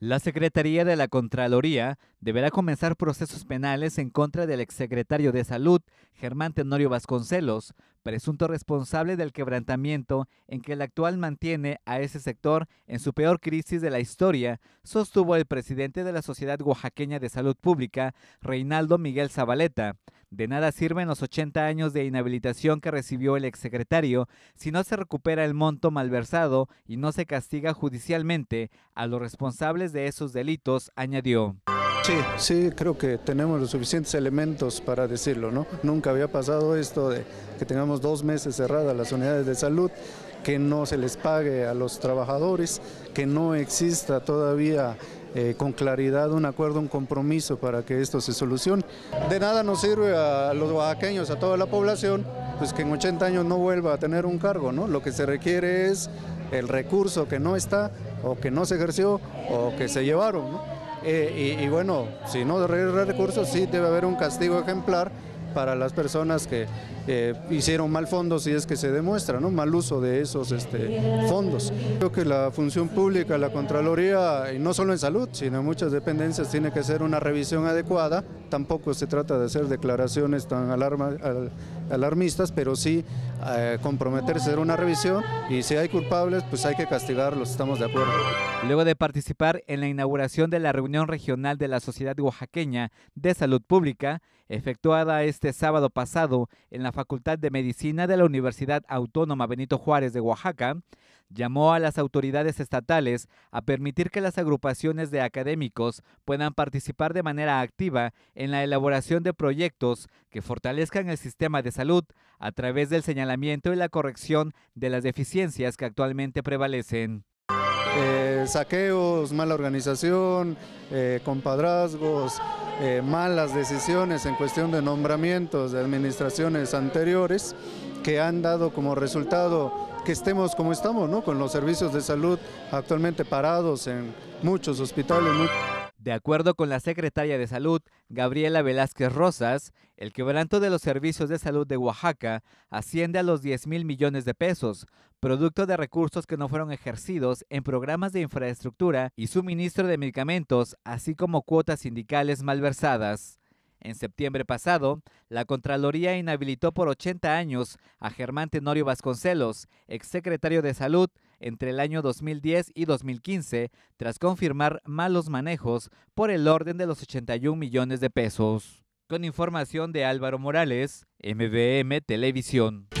La Secretaría de la Contraloría deberá comenzar procesos penales en contra del exsecretario de Salud, Germán Tenorio Vasconcelos, presunto responsable del quebrantamiento en que el actual mantiene a ese sector en su peor crisis de la historia, sostuvo el presidente de la Sociedad Oaxaqueña de Salud Pública, Reinaldo Miguel Zabaleta. De nada sirven los 80 años de inhabilitación que recibió el exsecretario si no se recupera el monto malversado y no se castiga judicialmente a los responsables de esos delitos, añadió. Sí, sí, creo que tenemos los suficientes elementos para decirlo, ¿no? Nunca había pasado esto de que tengamos dos meses cerradas las unidades de salud, que no se les pague a los trabajadores, que no exista todavía eh, con claridad un acuerdo, un compromiso para que esto se solucione. De nada nos sirve a los oaxaqueños, a toda la población, pues que en 80 años no vuelva a tener un cargo, ¿no? Lo que se requiere es el recurso que no está o que no se ejerció o que se llevaron, eh, y, bueno, si no de recursos, sí debe haber un castigo ejemplar para las personas que hicieron mal fondos si es que se demuestra, ¿no? mal uso de esos este, fondos. Creo que la función pública, la Contraloría, y no solo en salud, sino en muchas dependencias, tiene que ser una revisión adecuada. Tampoco se trata de hacer declaraciones tan alarmistas, pero sí eh, comprometerse a hacer una revisión y si hay culpables, pues hay que castigarlos, estamos de acuerdo. Luego de participar en la inauguración de la reunión regional de la Sociedad Oaxaqueña de Salud Pública, efectuada este sábado pasado en la Facultad de Medicina de la Universidad Autónoma Benito Juárez de Oaxaca, llamó a las autoridades estatales a permitir que las agrupaciones de académicos puedan participar de manera activa en la elaboración de proyectos que fortalezcan el sistema de salud a través del señalamiento y la corrección de las deficiencias que actualmente prevalecen. Eh, saqueos, mala organización, eh, compadrazgos, eh, malas decisiones en cuestión de nombramientos de administraciones anteriores que han dado como resultado que estemos como estamos, ¿no? con los servicios de salud actualmente parados en muchos hospitales. De acuerdo con la secretaria de Salud, Gabriela Velázquez Rosas, el quebranto de los servicios de salud de Oaxaca asciende a los 10 mil millones de pesos, producto de recursos que no fueron ejercidos en programas de infraestructura y suministro de medicamentos, así como cuotas sindicales malversadas. En septiembre pasado, la Contraloría inhabilitó por 80 años a Germán Tenorio Vasconcelos, exsecretario de Salud, entre el año 2010 y 2015 tras confirmar malos manejos por el orden de los 81 millones de pesos. Con información de Álvaro Morales, MBM Televisión.